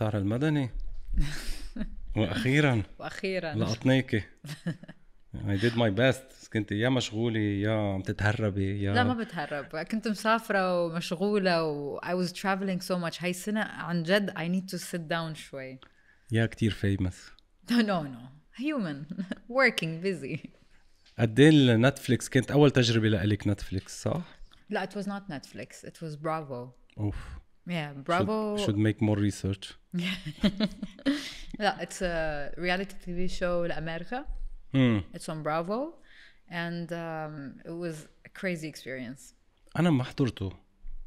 سارة المدني واخيرا واخيرا لقطنيكي I did my best كنت يا مشغولة يا عم تتهربي يا لا ما بتهرب كنت مسافرة ومشغولة و I was traveling so much هاي السنة عن جد I need to sit down شوي يا كتير famous no no no human working busy قد ايه نتفليكس كانت أول تجربة لإلك نتفليكس صح؟ لا it was not Netflix it was Bravo اوف Yeah, Bravo should, should make more research. yeah, it's a reality TV show in America. Hmm. It's on Bravo, and um, it was a crazy experience. أنا ما حضرته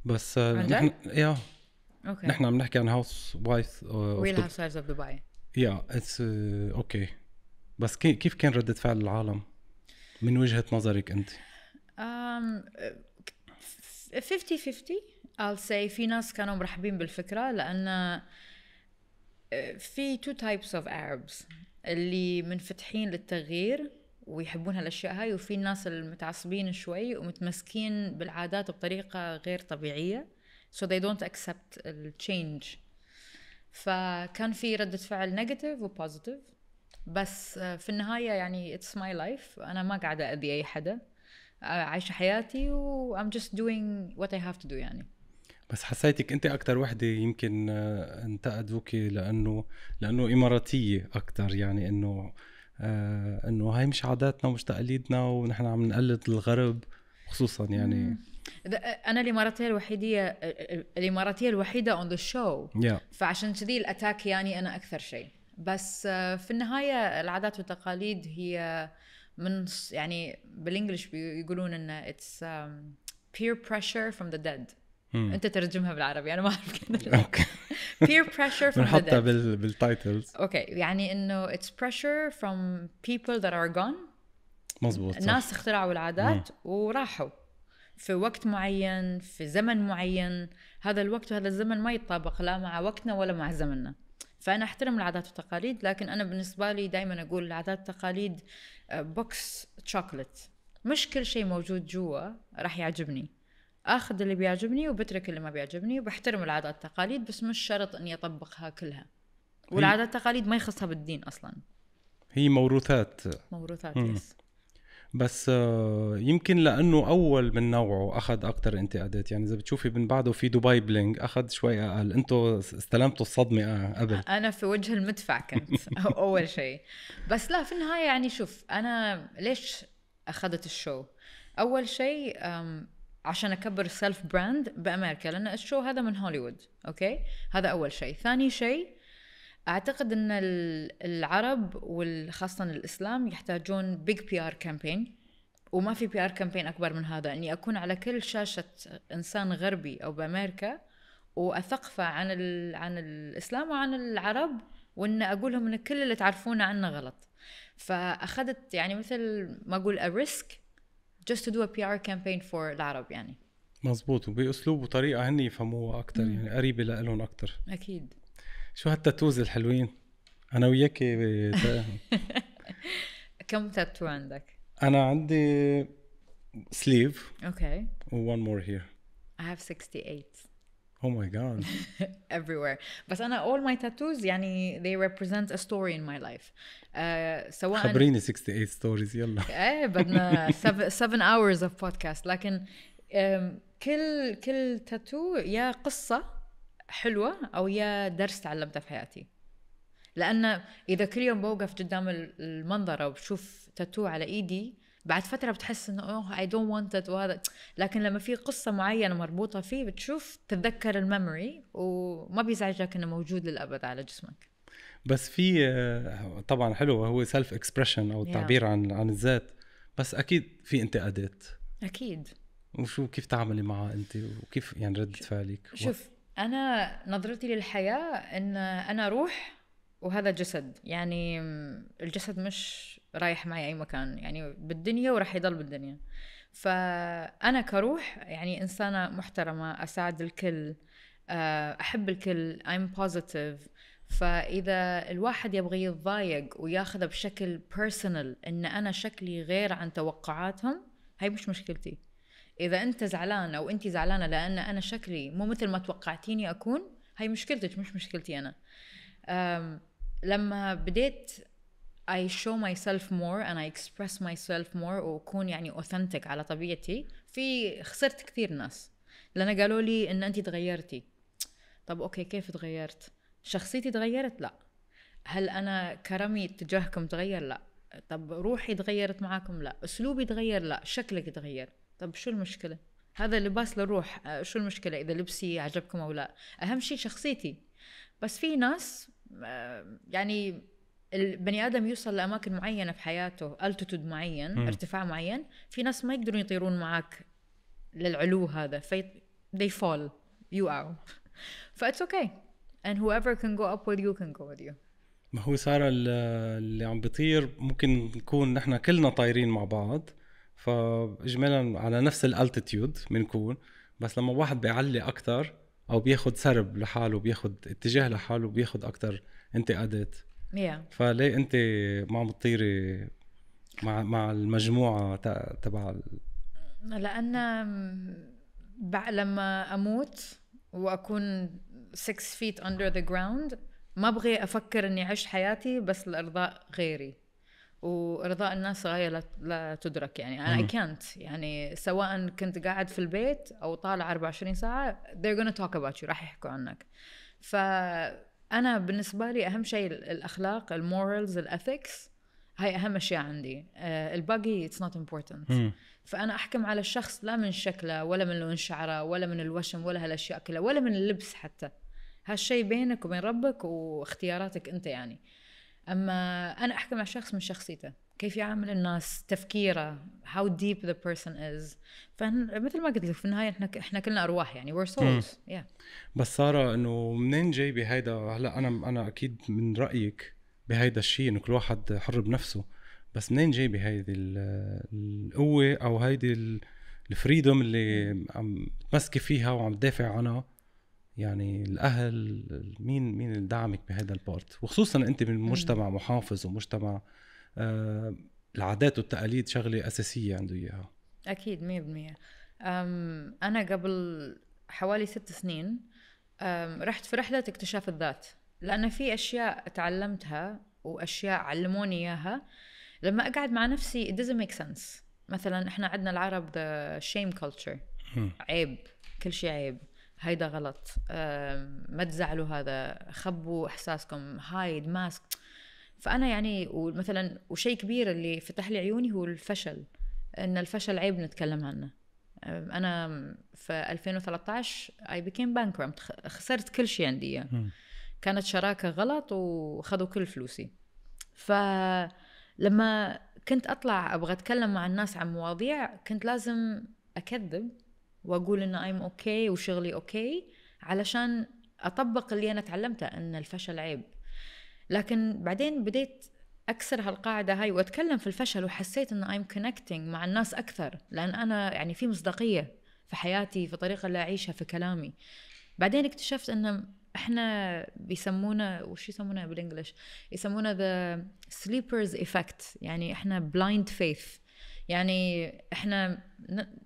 بس نحن yeah okay. نحن عم نحكي عن هاوس وايف ريل هاوس وايفز اوف دبي yeah اتس اوكي okay. بس كيف كان ردة فعل العالم من وجهة نظرك أنت؟ um, 50 50 I'll say في ناس كانوا مرحبين بالفكرة لأن آه، في تو تايبس اوف Arabs اللي منفتحين للتغيير ويحبون هالاشياء هاي وفي الناس المتعصبين شوي ومتمسكين بالعادات بطريقه غير طبيعيه so they don't accept change فكان في ردة فعل نيجاتيف وبوزيتيف بس آه، في النهاية يعني it's my life أنا ما قاعدة أذي أي حدا آه، عايشة حياتي و I'm just doing what I have to do يعني بس حسيتك انت اكثر وحده يمكن آه، انتقدوك لانه لانه اماراتيه اكثر يعني انه آه انه هاي مش عاداتنا ومش تقاليدنا ونحن عم نقلد الغرب خصوصا يعني مم. آه، انا الاماراتيه الوحيده آه، الاماراتيه الوحيده اون ذا شو فعشان كذي الاتاك يعني انا اكثر شيء بس في النهايه العادات والتقاليد هي من يعني بالانجلش بيقولون ان اتس peer pressure from the dead مم. انت ترجمها بالعربي انا ما اعرف كيف اوكي بير بريشر from بنحطها بالتايتلز اوكي يعني انه اتس بريشر فروم بيبل ذات ار جون مزبوط ناس صح. اخترعوا العادات مم. وراحوا في وقت معين في زمن معين هذا الوقت وهذا الزمن ما يتطابق لا مع وقتنا ولا مع زمننا فانا احترم العادات والتقاليد لكن انا بالنسبه لي دائما اقول العادات والتقاليد بوكس آه، تشوكلت مش كل شيء موجود جوا راح يعجبني اخذ اللي بيعجبني وبترك اللي ما بيعجبني وبحترم العادات والتقاليد بس مش شرط اني اطبقها كلها والعادات والتقاليد ما يخصها بالدين اصلا هي موروثات موروثات يس بس آه، يمكن لانه اول من نوعه اخذ اكثر انتقادات يعني اذا بتشوفي من بعده في دبي بلينج اخذ شوي اقل انتم استلمتوا الصدمه آه، قبل انا في وجه المدفع كنت اول شيء بس لا في النهايه يعني شوف انا ليش اخذت الشو اول شيء عشان اكبر سيلف براند بامريكا لان الشو هذا من هوليوود اوكي هذا اول شيء ثاني شيء اعتقد ان العرب وخاصه الاسلام يحتاجون بيج بي ار كامبين وما في بي ار كامبين اكبر من هذا اني اكون على كل شاشه انسان غربي او بامريكا واثقفه عن عن الاسلام وعن العرب وان اقول لهم ان كل اللي تعرفونه عنه غلط فاخذت يعني مثل ما اقول ريسك just to do a PR campaign for العرب يعني مزبوط وباسلوب وطريقه هن يفهموها اكثر يعني قريبه لهم اكثر اكيد شو هالتاتوز الحلوين انا وياك كم تاتو عندك انا عندي سليف اوكي وون مور هير I have 68 Oh my god. Everywhere. بس أنا all my tattoos يعني they represent a story in my life. Uh, سواء خبريني 68 stories يلا. إيه بدنا 7 hours of podcast لكن um, كل كل تاتو يا قصة حلوة أو يا درس تعلمته في حياتي. لأن إذا كل يوم بوقف قدام المنظرة وبشوف تاتو على إيدي بعد فتره بتحس انه اوه اي دونت ونت ات وهذا لكن لما في قصه معينه مربوطه فيه بتشوف تتذكر الميموري وما بيزعجك انه موجود للابد على جسمك بس في آه، طبعا حلو هو سيلف اكسبريشن او التعبير yeah. عن عن الذات بس اكيد في انتقادات اكيد وشو كيف تعاملي معها انت وكيف يعني رده فعلك شوف و... انا نظرتي للحياه ان انا روح وهذا جسد يعني الجسد مش رايح معي اي مكان يعني بالدنيا وراح يضل بالدنيا فانا كروح يعني انسانه محترمه اساعد الكل آه، احب الكل ايم بوزيتيف فاذا الواحد يبغى يتضايق وياخذه بشكل بيرسونال ان انا شكلي غير عن توقعاتهم هاي مش مشكلتي اذا انت زعلان او انت زعلانه لان انا شكلي مو مثل ما توقعتيني اكون هاي مشكلتك مش مشكلتي انا لما بديت I show myself more and I express myself more واكون يعني authentic على طبيعتي في خسرت كثير ناس لان قالوا لي ان انت تغيرتي طب اوكي كيف تغيرت شخصيتي تغيرت لا هل انا كرمي تجاهكم تغير لا طب روحي تغيرت معاكم لا اسلوبي تغير لا شكلك تغير طب شو المشكله هذا لباس للروح آه، شو المشكله اذا لبسي عجبكم او لا اهم شيء شخصيتي بس في ناس آه، يعني البني ادم يوصل لاماكن معينه في حياته التتود معين م. ارتفاع معين في ناس ما يقدرون يطيرون معك للعلو هذا في they fall او فاتس اوكي and whoever can go up with you can go with you ما هو سارة اللي عم بيطير ممكن نكون نحن كلنا طايرين مع بعض فاجمالا على نفس الالتيتيود بنكون بس لما واحد بيعلي اكثر او بياخذ سرب لحاله بياخذ اتجاه لحاله بياخذ اكثر انتقادات yeah. فليه انت ما عم تطيري مع مع المجموعه تبع لان لما اموت واكون 6 feet under the ground ما ابغي افكر اني عشت حياتي بس لارضاء غيري وارضاء الناس غايه لا, لا تدرك يعني انا اي كانت يعني سواء كنت قاعد في البيت او طالع 24 ساعه they're gonna talk about you راح يحكوا عنك ف انا بالنسبه لي اهم شيء الاخلاق المورالز الاثكس هاي اهم اشياء عندي آه الباقي اتس نوت امبورتنت فانا احكم على الشخص لا من شكله ولا من لون شعره ولا من الوشم ولا هالاشياء كلها ولا من اللبس حتى هالشيء بينك وبين ربك واختياراتك انت يعني اما انا احكم على الشخص من شخصيته كيف يعامل الناس تفكيره how deep the person is فمثل ما قلت لك في النهايه احنا احنا كلنا ارواح يعني we're souls yeah. بس ساره انه منين جاي بهيدا هلا انا انا اكيد من رايك بهيدا الشيء انه كل واحد حر بنفسه بس منين جاي بهيدي القوه او هيدي الفريدوم اللي عم تمسكي فيها وعم تدافع عنها يعني الاهل مين مين اللي دعمك بهذا البارت وخصوصا انت من مجتمع محافظ ومجتمع آه، العادات والتقاليد شغله اساسيه عنده اياها اكيد 100% انا قبل حوالي ست سنين رحت في رحله اكتشاف الذات لان في اشياء تعلمتها واشياء علموني اياها لما اقعد مع نفسي it doesn't make sense مثلا احنا عندنا العرب the shame culture عيب كل شيء عيب هيدا غلط ما تزعلوا هذا خبوا احساسكم هايد ماسك فانا يعني ومثلا وشيء كبير اللي فتح لي عيوني هو الفشل ان الفشل عيب نتكلم عنه انا في 2013 اي بيكيم بانكرمت خسرت كل شيء عندي يعني. كانت شراكه غلط وخذوا كل فلوسي فلما كنت اطلع ابغى اتكلم مع الناس عن مواضيع كنت لازم اكذب واقول ان ايم اوكي okay وشغلي اوكي okay علشان اطبق اللي انا تعلمته ان الفشل عيب لكن بعدين بديت اكسر هالقاعده هاي واتكلم في الفشل وحسيت ان ايم كونكتنج مع الناس اكثر لان انا يعني في مصداقيه في حياتي في الطريقه اللي اعيشها في كلامي بعدين اكتشفت ان احنا بيسمونا وش يسمونا بالانجلش يسمونا ذا سليبرز ايفكت يعني احنا بلايند فيث يعني احنا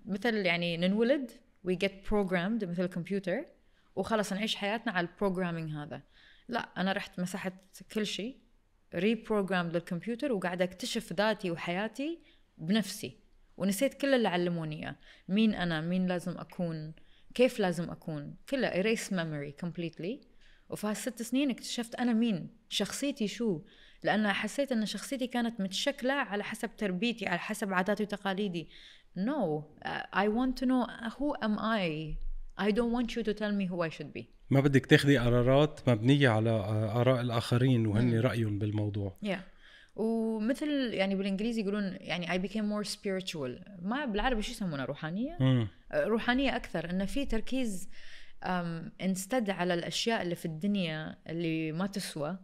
مثل يعني ننولد وي جيت بروجرامد مثل الكمبيوتر وخلاص نعيش حياتنا على البروجرامينج هذا لا انا رحت مسحت كل شيء ريبروجرام للكمبيوتر وقاعده اكتشف ذاتي وحياتي بنفسي ونسيت كل اللي علموني اياه مين انا مين لازم اكون كيف لازم اكون كله اريس ميموري كومبليتلي وفي هالست سنين اكتشفت انا مين شخصيتي شو لان حسيت ان شخصيتي كانت متشكله على حسب تربيتي على حسب عاداتي وتقاليدي نو اي ونت تو نو هو ام اي اي دونت ونت يو تو تيل مي هو اي شود بي ما بدك تاخذي قرارات مبنيه على اراء الاخرين وهن رايهم بالموضوع yeah. ومثل يعني بالانجليزي يقولون يعني اي بيكيم مور spiritual ما بالعربي شو يسمونها روحانيه mm. روحانيه اكثر انه في تركيز انستد على الاشياء اللي في الدنيا اللي ما تسوى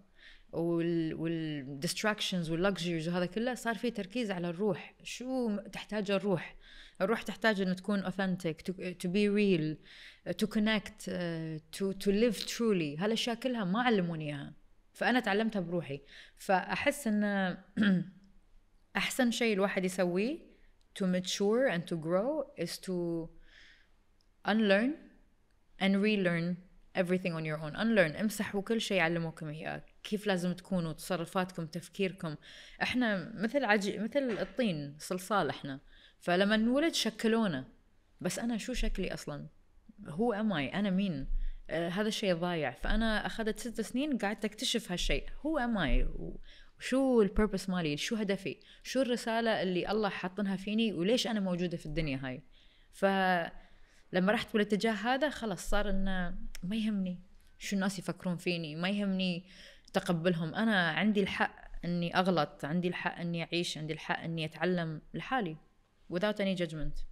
والدستراكشنز واللكجريز وهذا كله صار في تركيز على الروح شو تحتاج الروح الروح تحتاج انه تكون اوثنتيك تو بي ريل تو كونكت تو تو ليف ترولي هالاشياء كلها ما علموني اياها فانا تعلمتها بروحي فاحس ان احسن شيء الواحد يسويه to mature and to grow is to unlearn and relearn everything on your own unlearn امسحوا كل شيء علموكم اياه كيف لازم تكونوا تصرفاتكم تفكيركم احنا مثل عجي مثل الطين صلصال احنا فلما انولد شكلونا بس انا شو شكلي اصلا هو اماي انا مين آه هذا الشيء ضايع فانا اخذت ست سنين قعدت اكتشف هالشيء هو اماي شو البيربس مالي شو هدفي شو الرساله اللي الله حاطنها فيني وليش انا موجوده في الدنيا هاي فلما رحت بالاتجاه هذا خلاص صار انه ما يهمني شو الناس يفكرون فيني ما يهمني تقبلهم انا عندي الحق اني اغلط عندي الحق اني اعيش عندي الحق اني اتعلم لحالي without any judgment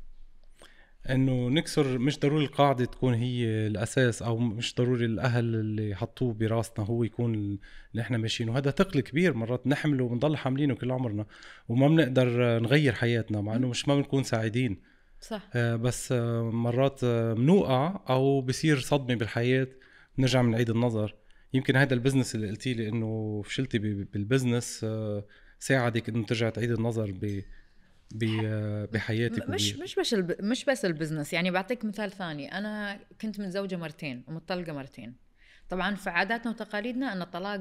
انه نكسر مش ضروري القاعده تكون هي الاساس او مش ضروري الاهل اللي حطوه براسنا هو يكون اللي احنا ماشيين وهذا ثقل كبير مرات نحمله ونضل حاملينه كل عمرنا وما بنقدر نغير حياتنا مع انه مش ما بنكون سعيدين صح آه بس آه مرات آه، بنوقع آه او بصير صدمه بالحياه بنرجع بنعيد النظر يمكن هذا البزنس اللي قلتي لي انه فشلتي بالبزنس آه، ساعدك انه ترجع تعيد النظر ب بحياتك مش مش بس مش بس البزنس يعني بعطيك مثال ثاني انا كنت متزوجه مرتين ومطلقه مرتين طبعا في عاداتنا وتقاليدنا ان الطلاق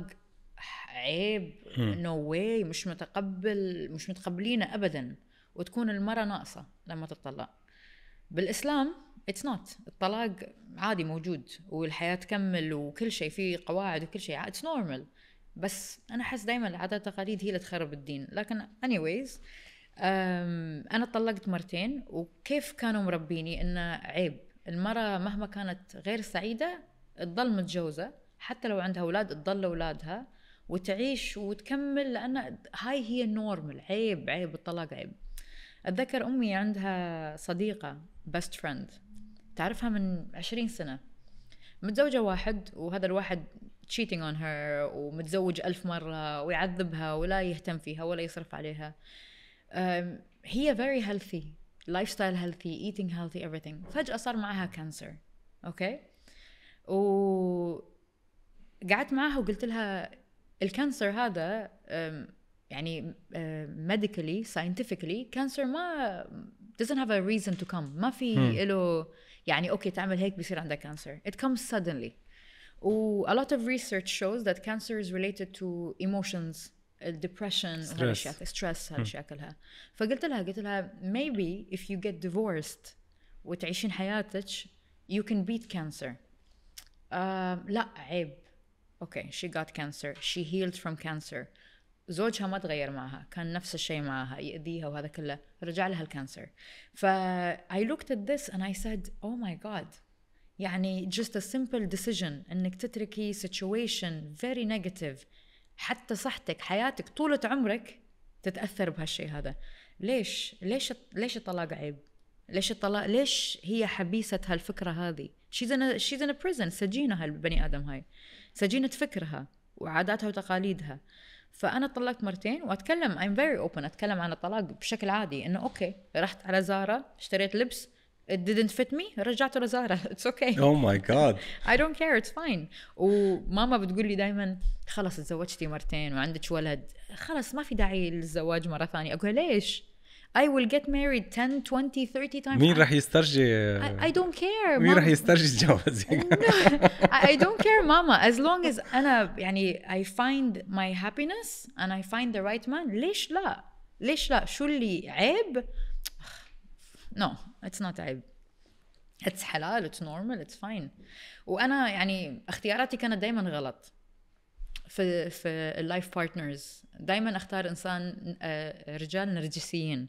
عيب نو واي مش متقبل مش متقبلينه ابدا وتكون المراه ناقصه لما تطلق بالاسلام اتس نوت الطلاق عادي موجود والحياه تكمل وكل شيء في قواعد وكل شيء اتس نورمال بس انا احس دائما العادات والتقاليد هي اللي تخرب الدين لكن اني ويز انا طلقت مرتين وكيف كانوا مربيني انه عيب المراه مهما كانت غير سعيده تضل متجوزه حتى لو عندها اولاد تضل اولادها وتعيش وتكمل لان هاي هي النورمال عيب عيب الطلاق عيب اتذكر امي عندها صديقه بيست فريند تعرفها من عشرين سنه متزوجه واحد وهذا الواحد cheating on her ومتزوج ألف مرة ويعذبها ولا يهتم فيها ولا يصرف عليها um, هي very healthy lifestyle healthy eating healthy everything فجأة صار معها okay اوكي وقعدت معها وقلت لها الكانسر هذا um, يعني uh, medically, scientifically, cancer ما doesn't have a reason to come ما في hmm. له يعني اوكي تعمل هيك بيصير عندك cancer. it comes suddenly و a lot of research shows that cancer is related to emotions Depression, stress, ستريس هذا الشيء فقلت لها قلت لها maybe if you get divorced وتعيشين حياتك you can beat cancer uh, لا عيب اوكي okay, she got cancer she healed from cancer زوجها ما تغير معها كان نفس الشيء معها يأذيها وهذا كله رجع لها الكانسر ف I looked at this and I said oh my god يعني just a simple decision انك تتركي situation very negative حتى صحتك حياتك طولة عمرك تتاثر بهالشيء هذا ليش ليش ليش الطلاق عيب ليش الطلاق ليش هي حبيسه هالفكره هذه شيز ان شيز ان سجينه هالبني ادم هاي سجينه فكرها وعاداتها وتقاليدها فانا طلقت مرتين واتكلم I'm very open اتكلم عن الطلاق بشكل عادي انه اوكي رحت على زارا اشتريت لبس it didn't fit me رجعته لزارا it's okay oh my god I don't care it's fine وماما بتقول لي دائما خلص تزوجتي مرتين وعندك ولد خلص ما في داعي للزواج مره ثانيه اقول ليش I will get married 10 20 30 times مين راح يسترجي I, I don't care مين راح يسترجي الجواز no, I don't care ماما as long as انا يعني I find my happiness and I find the right man ليش لا ليش لا شو اللي عيب نو اتس نوت عيب اتس حلال اتس نورمال اتس فاين وانا يعني اختياراتي كانت دائما غلط في في اللايف بارتنرز دائما اختار انسان آه، رجال نرجسيين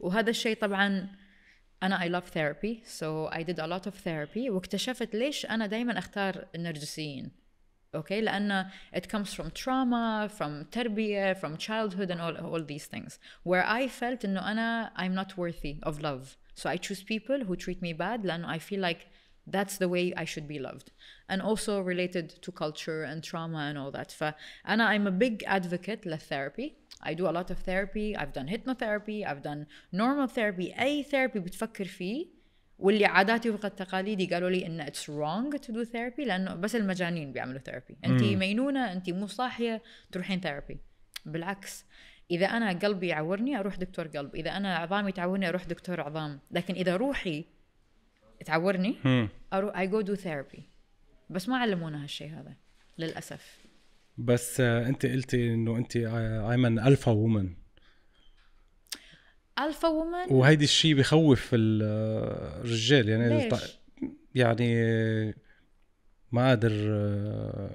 وهذا الشيء طبعا انا اي لاف ثيرابي سو اي ديد ا لوت اوف ثيرابي واكتشفت ليش انا دائما اختار النرجسيين Okay, لان it comes from trauma from تربيه from childhood and all, all these things where I felt انه انا I'm not worthy of love so I choose people who treat me bad لانه I feel like that's the way I should be loved and also related to culture and trauma and all that فأنا I'm a big advocate therapy. I do a lot of therapy I've done hypnotherapy I've done normal therapy أي therapy بتفكر فيه واللي عاداتي وفق تقاليدي قالوا لي ان اتس رونج تو دو ثيرابي لانه بس المجانين بيعملوا ثيرابي انت مجنونه انت مو صاحيه تروحين ثيرابي بالعكس اذا انا قلبي يعورني اروح دكتور قلب اذا انا عظامي تعورني اروح دكتور عظام لكن اذا روحي تعورني اروح اي جو دو ثيرابي بس ما علمونا هالشيء هذا للاسف بس آه، انت قلتي انه انت ايمن الفا وومن الفا وومن وهيدي الشيء بخوف الرجال يعني ليش؟ يعني ما قادر آه،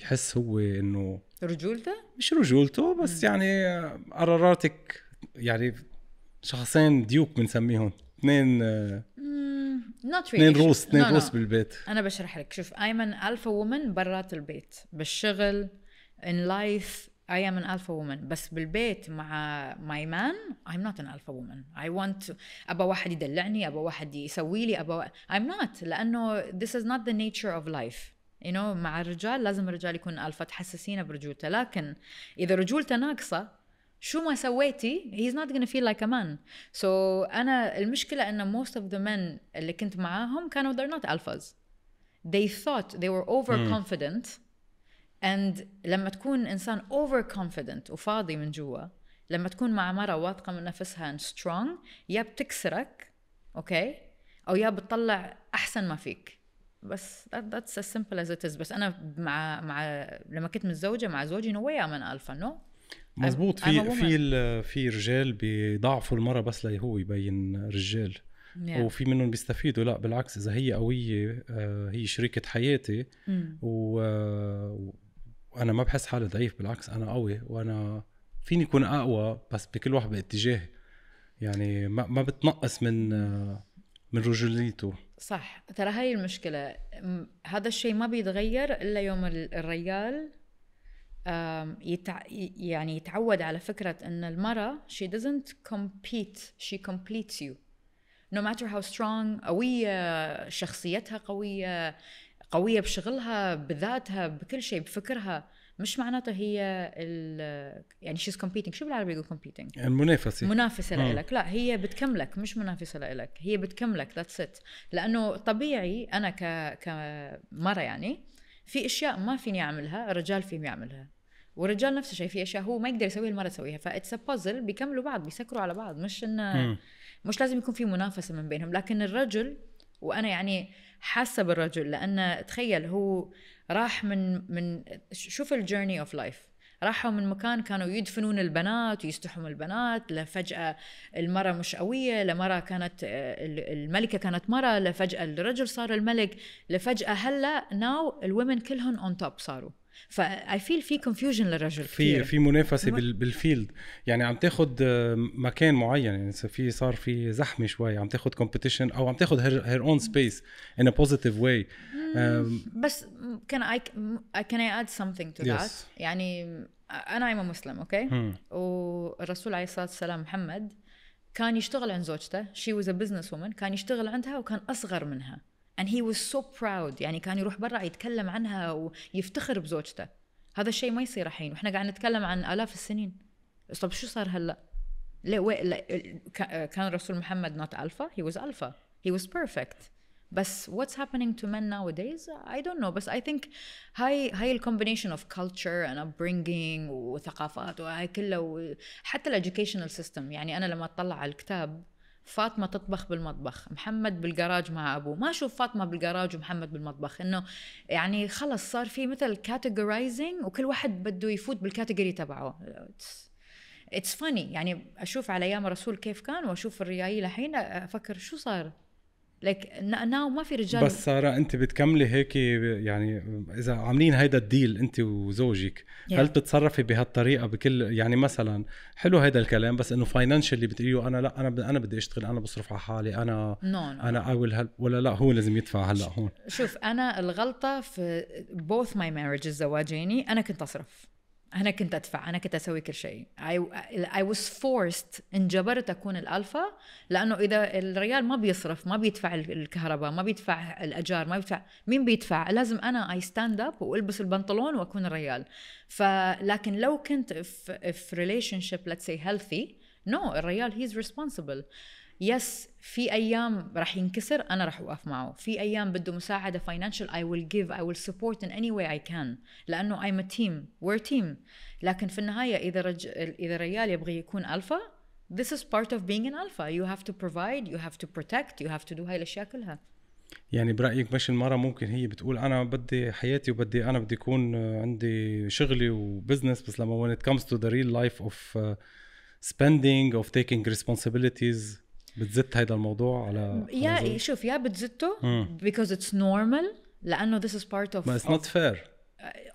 يحس هو انه رجولته؟ مش رجولته بس يعني قراراتك يعني شخصين ديوك بنسميهم اثنين آه، اثنين روس اثنين روس بالبيت انا بشرح لك شوف ايمن الفا وومن برات البيت بالشغل ان لايف I am an alpha woman بس بالبيت مع my man I'm not an alpha woman I want to أبى واحد يدلعني أبى واحد يسوي لي أبى I'm not لأنه this is not the nature of life you know مع الرجال لازم الرجال يكون الفا تحسسينا برجولته لكن اذا رجولته ناقصه شو ما سويتي he's not gonna feel like a man so انا المشكله ان most of the men اللي كنت معاهم كانوا they're not alphas they thought they were hmm. overconfident mm. اند لما تكون انسان اوفر كونفيدنت وفاضي من جوا لما تكون مع مره واثقه من نفسها and سترونج يا بتكسرك اوكي okay? او يا بتطلع احسن ما فيك بس ذاتس as simple as it is بس انا مع مع لما كنت متزوجه مع زوجي نو واي ام ان الفا نو مضبوط في في في رجال بيضعفوا المرة بس هو يبين رجال yeah. وفي منهم بيستفيدوا لا بالعكس اذا هي قويه آه، هي شريكه حياتي و آه، وانا ما بحس حالي ضعيف بالعكس انا قوي وانا فيني يكون اقوى بس بكل واحد باتجاه يعني ما ما بتنقص من من رجوليته صح ترى هاي المشكله هذا الشيء ما بيتغير الا يوم الريال يتع... يعني يتعود على فكرة أن المرأة she doesn't compete she completes you no matter how strong قوية شخصيتها قوية قويه بشغلها بذاتها بكل شيء بفكرها مش معناته هي يعني شيز كومبيتنج شو بالعربي يقول كومبيتنج المنافسه منافسه لإلك لا هي بتكملك مش منافسه لإلك هي بتكملك ذاتس ات لانه طبيعي انا ك كمره يعني في اشياء ما فيني اعملها الرجال فيهم يعملها والرجال نفس الشيء في اشياء هو ما يقدر يسويها المره تسويها فاتس بازل بيكملوا بعض بيسكروا على بعض مش انه مش لازم يكون في منافسه من بينهم لكن الرجل وانا يعني حاسه بالرجل لان تخيل هو راح من من شوف الجيرني اوف لايف راحوا من مكان كانوا يدفنون البنات ويستحون البنات لفجأة المرة مش قوية لمرة كانت الملكة كانت مرة لفجأة الرجل صار الملك لفجأة هلا ناو الومن كلهم اون توب صاروا فاي فيل في كونفيوجن للرجل في في منافسه بال بالفيلد يعني عم تاخذ آه، مكان معين يعني في صار في زحمه شوي عم تاخذ كومبيتيشن او عم تاخذ هير اون سبيس ان ا بوزيتيف واي بس كان اي كان اي اد سمثينج تو ذات يعني انا ايما مسلم اوكي okay? والرسول عليه الصلاه والسلام محمد كان يشتغل عند زوجته شي واز ا بزنس وومن كان يشتغل عندها وكان اصغر منها and he was so proud يعني كان يروح برا يتكلم عنها ويفتخر بزوجته هذا الشيء ما يصير الحين واحنا قاعد نتكلم عن آلاف السنين طب شو صار هلا لا, كان الرسول محمد not alpha he was alpha he was perfect بس what's happening to men nowadays I don't know بس I think هاي هاي الكومبينيشن of culture and upbringing وثقافات وهاي كلها حتى ال educational system يعني أنا لما أطلع على الكتاب فاطمه تطبخ بالمطبخ محمد بالجراج مع ابوه ما اشوف فاطمه بالجراج ومحمد بالمطبخ انه يعني خلص صار في مثل كاتيجورايزنج وكل واحد بده يفوت بالكاتيجوري تبعه اتس فاني يعني اشوف على ايام الرسول كيف كان واشوف الريايل الحين افكر شو صار لك ناو ما في رجال بس ساره انت بتكملي هيك يعني اذا عاملين هيدا الديل انت وزوجك yeah. هل بتتصرفي بهالطريقه بكل يعني مثلا حلو هيدا الكلام بس انه فاينانشلي بتقولي انا لا انا انا بدي اشتغل انا بصرف على حالي انا no, no. انا اول هل ولا لا هو لازم يدفع هلا هون شوف انا الغلطه في بوث ماي مارجز زواجيني انا كنت اصرف انا كنت ادفع انا كنت اسوي كل شيء اي واز فورست انجبرت اكون الالفا لانه اذا الريال ما بيصرف ما بيدفع الكهرباء ما بيدفع الاجار ما بيدفع مين بيدفع لازم انا اي ستاند اب والبس البنطلون واكون الريال فلكن لو كنت في ريليشن شيب ليتس سي هيلثي نو الريال هيز ريسبونسبل يس في ايام راح ينكسر انا راح اوقف معه في ايام بده مساعده فاينانشال اي ويل جيف اي ويل سبورت ان اني واي اي كان لانه ايم ا تيم وير تيم لكن في النهايه اذا رج... اذا ريال يبغى يكون الفا this is part of being an alpha you have to provide you have to protect you have to do هاي الاشياء كلها يعني برايك مش المراه ممكن هي بتقول انا بدي حياتي وبدي انا بدي يكون عندي شغلي وبزنس بس لما when it comes to the real life of uh, spending of taking responsibilities بتزت هذا الموضوع على يا على شوف يا بتزته بيكوز اتس نورمال لانه this is part of بس نوت فير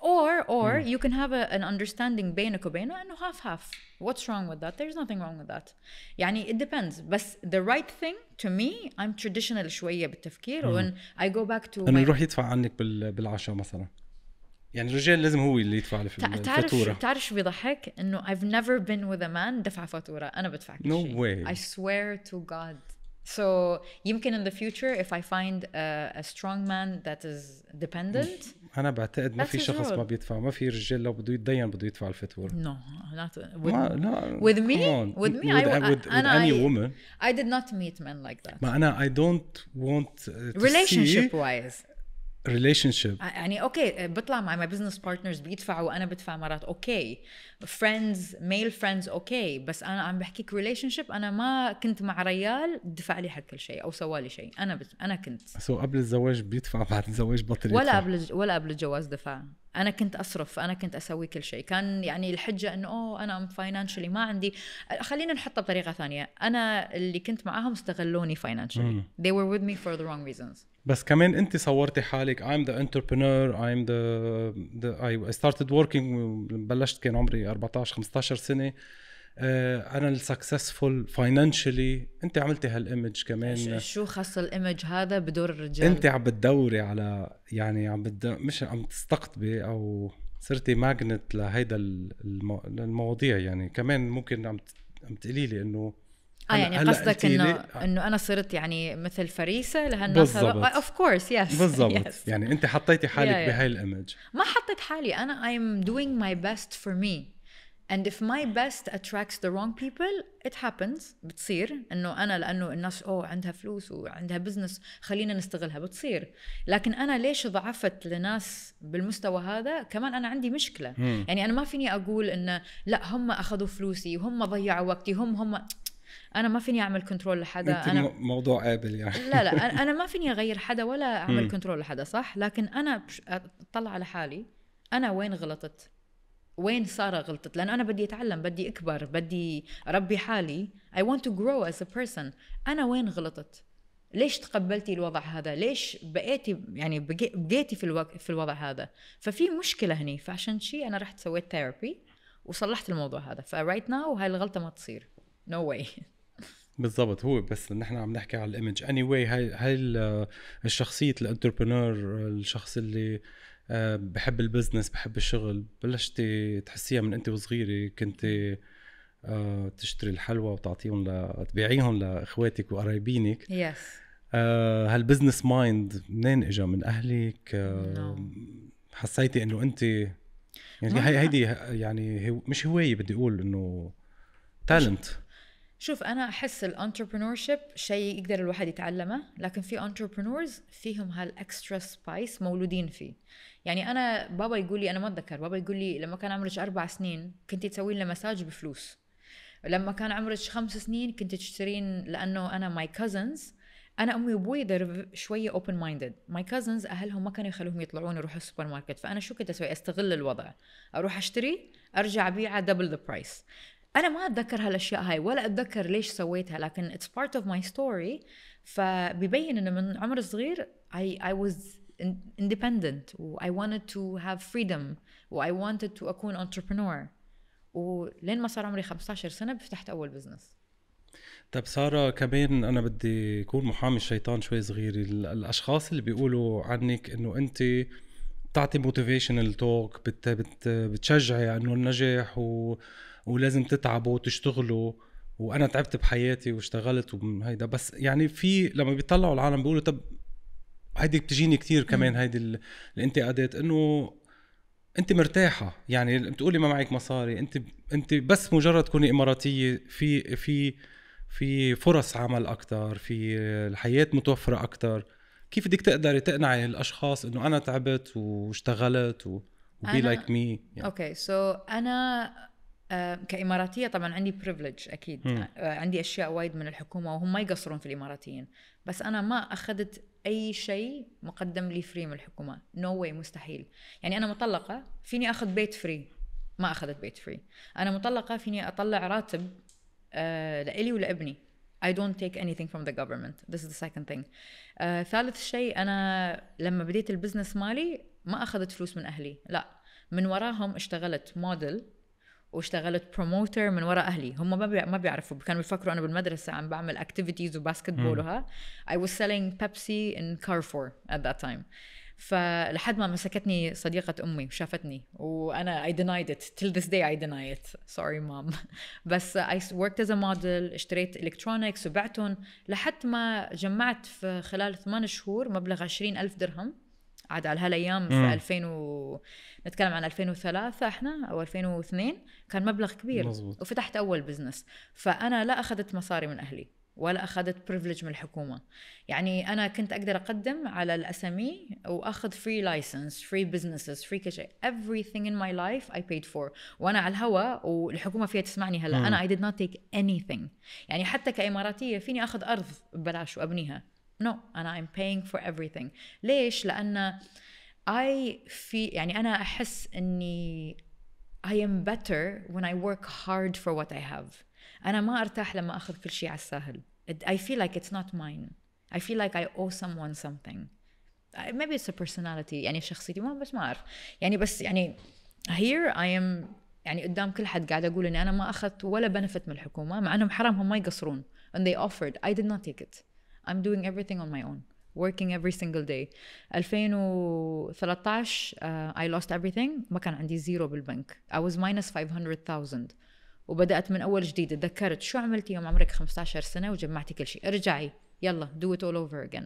or or mm. you can have a, an understanding بينك وبينه انه half half what's wrong with that there's nothing wrong with that يعني it depends بس the right thing to me I'm traditional شويه بالتفكير mm. when I go back to انه يروح يدفع عنك بال, بالعشاء مثلا يعني الرجال لازم هو اللي يدفع الفاتوره بتعرف شو بيضحك؟ انه I've never been with a man دفع فاتوره انا بدفع كل no شيء. way I swear to God So يمكن in the future if I find a, a strong man that is dependent أنا بعتقد ما في شخص ما بيدفع ما في رجال لو بده يتدين بده يدفع الفاتورة no not with, ما, لا, with me with me with, I, with, with any I, woman I did not meet men like that ما أنا I don't want uh, to relationship see wise ريليشن شيب آه، يعني اوكي آه، بطلع مع ماي بزنس بارتنرز بيدفعوا وانا بدفع مرات اوكي فريندز ميل فريندز اوكي بس انا عم بحكيك ريليشن شيب انا ما كنت مع ريال دفع لي حق كل شيء او سوى لي شيء انا بت... انا كنت سو so, قبل الزواج بيدفع بعد الزواج بطل يدفع. ولا قبل ولا قبل الجواز دفع انا كنت اصرف انا كنت اسوي كل شيء كان يعني الحجه انه اوه انا ام فاينانشلي ما عندي آه، خلينا نحطها بطريقه ثانيه انا اللي كنت معاهم استغلوني فاينانشلي they were with me for the wrong reasons بس كمان انت صورتي حالك I'm the entrepreneur I'm the, the I, started working بلشت كان عمري 14 15 سنه آه، انا السكسسفول فاينانشلي انت عملتي هالايمج كمان شو خص الايمج هذا بدور الرجال انت عم بتدوري على يعني عم بد... مش عم تستقطبي او صرتي ماجنت لهيدا المواضيع يعني كمان ممكن عم تقولي لي انه اه يعني قصدك انه انه انا صرت يعني مثل فريسه لهالناس اوف كورس يس بالضبط آه، يعني انت حطيتي حالك yeah, yeah. بهاي الايمج ما حطيت حالي انا ام دوينج ماي بيست فور مي and if my best attracts the wrong people it happens بتصير انه انا لانه الناس اوه oh, عندها فلوس وعندها بزنس خلينا نستغلها بتصير لكن انا ليش ضعفت لناس بالمستوى هذا كمان انا عندي مشكله م. يعني انا ما فيني اقول انه لا هم اخذوا فلوسي وهم ضيعوا وقتي هم هم انا ما فيني اعمل كنترول لحدا انا موضوع قابل يعني لا لا انا ما فيني اغير حدا ولا اعمل كنترول لحدا صح لكن انا اطلع على حالي انا وين غلطت وين ساره غلطت لانه انا بدي اتعلم بدي اكبر بدي اربي حالي اي want تو جرو as a person انا وين غلطت ليش تقبلتي الوضع هذا ليش بقيتي يعني بقيتي في الوضع في الوضع هذا ففي مشكله هني فعشان شيء انا رحت سويت ثيرابي وصلحت الموضوع هذا فرايت ناو هاي الغلطه ما تصير نو no واي بالضبط هو بس نحن عم نحكي على الايمج اني anyway, واي هاي هاي الشخصيه الانتربرنور الشخص اللي آه، بحب البزنس بحب الشغل بلشتي تحسيها من انت وصغيره كنت آه، تشتري الحلوى وتعطيهم ل... تبيعيهم لاخواتك وقرايبينك يس yes. آه، هالبزنس مايند منين اجى من اهلك no. حسيتي انه انت يعني هي هيدي يعني مش هوايه بدي اقول انه تالنت شوف انا احس الانتربرنور شيب شيء يقدر الواحد يتعلمه لكن في انتربرنورز فيهم هالاكسترا سبايس مولودين فيه يعني انا بابا يقول لي انا ما اتذكر بابا يقول لي لما كان عمرك اربع سنين كنت تسوين له مساج بفلوس لما كان عمرك خمس سنين كنت تشترين لانه انا ماي كازنز انا امي وابوي شويه اوبن مايندد ماي كازنز اهلهم ما كانوا يخلوهم يطلعون يروحوا السوبر ماركت فانا شو كنت اسوي استغل الوضع اروح اشتري ارجع ابيعه دبل ذا برايس انا ما اتذكر هالاشياء هاي ولا اتذكر ليش سويتها لكن اتس بارت اوف ماي ستوري فبيبين انه من عمر صغير I, I was independent و I wanted to have freedom و I wanted to أكون entrepreneur ولين ما صار عمري 15 سنة فتحت أول بزنس طب سارة كمان أنا بدي أكون محامي الشيطان شوي صغير الأشخاص اللي بيقولوا عنك إنه أنت بتعطي موتيفيشنال توك بت بت بتشجعي انه النجاح و ولازم تتعبوا وتشتغلوا وانا تعبت بحياتي واشتغلت وهيدا بس يعني في لما بيطلعوا العالم بيقولوا طب هيدي بتجيني كثير كمان هيدي الانتقادات انه انت مرتاحه يعني بتقولي ما معك مصاري انت انت بس مجرد تكوني اماراتيه في في في فرص عمل اكثر في الحياه متوفره اكثر كيف بدك تقدري تقنعي الاشخاص انه انا تعبت واشتغلت و... وبي لايك مي اوكي سو انا آه، كاماراتيه طبعا عندي بريفليج اكيد م. آه، عندي اشياء وايد من الحكومه وهم ما يقصرون في الاماراتيين بس انا ما اخذت اي شيء مقدم لي فري من الحكومه نو no واي مستحيل يعني انا مطلقه فيني اخذ بيت فري ما اخذت بيت فري انا مطلقه فيني اطلع راتب آه، لإلي ولابني I don't take anything from the government this is the second thing Uh, ثالث شيء انا لما بديت البزنس مالي ما اخذت فلوس من اهلي لا من وراهم اشتغلت موديل واشتغلت بروموتر من وراء اهلي هم ما ما بيعرفوا كانوا بيفكروا انا بالمدرسه عم بعمل اكتيفيتيز وباسكت بول وها اي واز سيلينج بيبسي ان كارفور ات ذات تايم فلحد ما مسكتني صديقة أمي وشافتني وأنا I denied it till this day I deny it sorry mom بس I worked as a model اشتريت الكترونكس وبعتهم لحد ما جمعت في خلال ثمان شهور مبلغ 20000 ألف درهم عاد على هالايام في 2000 و... نتكلم عن 2003 احنا او 2002 كان مبلغ كبير مزبوط. وفتحت اول بزنس فانا لا اخذت مصاري من اهلي ولا اخذت بريفليج من الحكومه يعني انا كنت اقدر اقدم على الاسامي e واخذ فري لايسنس فري بزنسز فري كل شيء everything in my life I paid for وانا على الهواء والحكومه فيها تسمعني هلا انا اي ديد نوت تيك anything يعني حتى كاماراتيه فيني اخذ ارض ببلاش وابنيها no, انا I'm paying for everything ليش لان I في يعني انا احس اني I am better when I work hard for what I have انا ما ارتاح لما اخذ كل شيء على السهل I feel like it's not mine I feel like I owe someone something maybe it's a personality يعني شخصيتي ما بس ما اعرف يعني بس يعني here I am يعني قدام كل حد قاعد اقول اني انا ما اخذت ولا بنفت من الحكومه مع انهم حرام هم ما يقصرون and they offered I did not take it I'm doing everything on my own working every single day 2013 uh, آه, I lost everything ما كان عندي زيرو بالبنك I was minus 500,000 وبدأت من أول جديد تذكرت شو عملتي يوم عمرك 15 سنة وجمعتي كل شيء ارجعي يلا do it all over again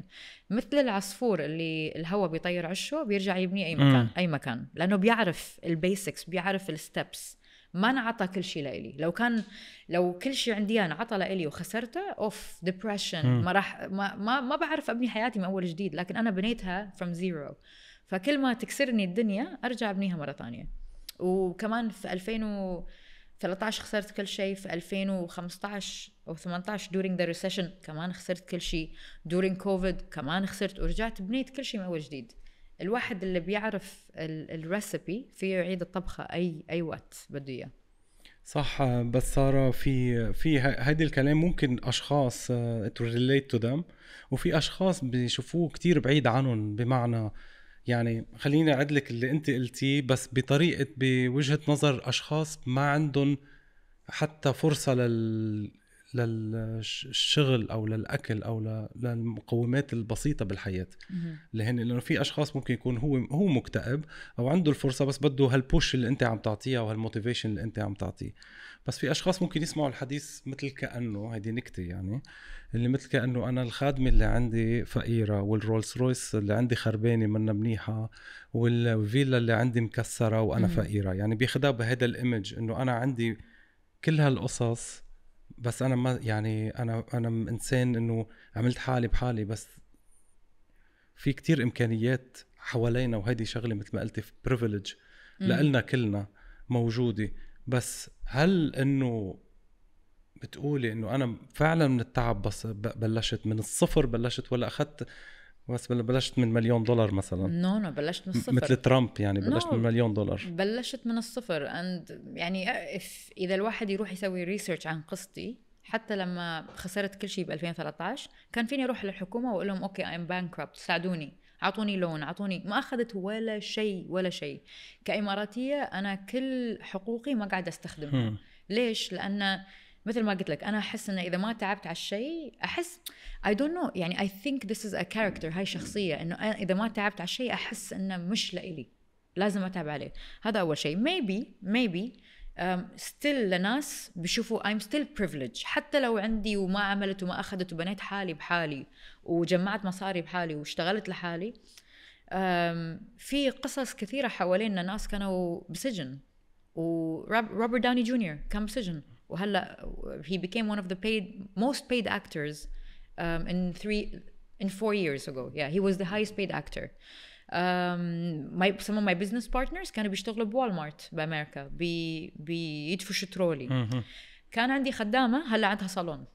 مثل العصفور اللي الهواء بيطير عشه بيرجع يبني اي مكان م. اي مكان لانه بيعرف البيسكس بيعرف الستبس ما انعطى كل شيء لإلي لو كان لو كل شيء عندي انا عطى لإلي وخسرته اوف ديبرشن ما راح ما, ما ما بعرف ابني حياتي من اول جديد لكن انا بنيتها فروم زيرو فكل ما تكسرني الدنيا ارجع ابنيها مره ثانيه وكمان في 2013 خسرت كل شيء في 2015 او 18 دورينج ذا ريسيشن كمان خسرت كل شيء دورينج كوفيد كمان خسرت ورجعت بنيت كل شيء من اول جديد الواحد اللي بيعرف الريسبي فيه يعيد الطبخه اي اي وقت بده اياه صح بس سارة في في هذا الكلام ممكن اشخاص ريليت تو ذم وفي اشخاص بيشوفوه كتير بعيد عنهم بمعنى يعني خليني اعد لك اللي انت قلتيه بس بطريقه بوجهه نظر اشخاص ما عندهم حتى فرصه لل للشغل او للاكل او للمقومات البسيطه بالحياه اللي هن لانه في اشخاص ممكن يكون هو هو مكتئب او عنده الفرصه بس بده هالبوش اللي انت عم تعطيه او هالموتيفيشن اللي انت عم تعطيه بس في اشخاص ممكن يسمعوا الحديث مثل كانه هيدي نكته يعني اللي مثل كانه انا الخادمه اللي عندي فقيره والرولز رويس اللي عندي خربانه منا منيحه والفيلا اللي عندي مكسره وانا فقيره يعني بياخذها بهذا الايمج انه انا عندي كل هالقصص بس انا ما يعني انا انا انسان انه عملت حالي بحالي بس في كتير امكانيات حوالينا وهيدي شغله مثل ما قلتي بريفليج لالنا كلنا موجوده بس هل انه بتقولي انه انا فعلا من التعب بس بلشت من الصفر بلشت ولا اخذت بس بلشت من مليون دولار مثلا نو no, نو no, بلشت من الصفر مثل ترامب يعني بلشت no. من مليون دولار بلشت من الصفر اند يعني اذا الواحد يروح يسوي ريسيرش عن قصتي حتى لما خسرت كل شيء ب 2013 كان فيني اروح للحكومه واقول لهم اوكي ام بانكربت ساعدوني اعطوني لون اعطوني ما اخذت ولا شيء ولا شيء كاماراتيه انا كل حقوقي ما قاعده استخدمها ليش لان مثل ما قلت لك انا احس انه اذا ما تعبت على الشيء احس اي دونت نو يعني اي ثينك ذس از ا كاركتر هاي شخصيه انه اذا ما تعبت على الشيء احس انه مش لإلي لازم اتعب عليه هذا اول شيء ميبي ميبي ستيل لناس بيشوفوا ايم ستيل privileged حتى لو عندي وما عملت وما اخذت وبنيت حالي بحالي وجمعت مصاري بحالي واشتغلت لحالي um، في قصص كثيره حوالينا ناس كانوا بسجن وروبرت داوني جونيور كان بسجن وهلا he became one of the paid most paid actors um, in three in four years ago yeah he was the highest paid actor um, my, some of my business partners كانوا بيشتغلوا بوالمارت بامريكا بي, بيدفوا شترولي كان عندي خدامه هلا عندها صالون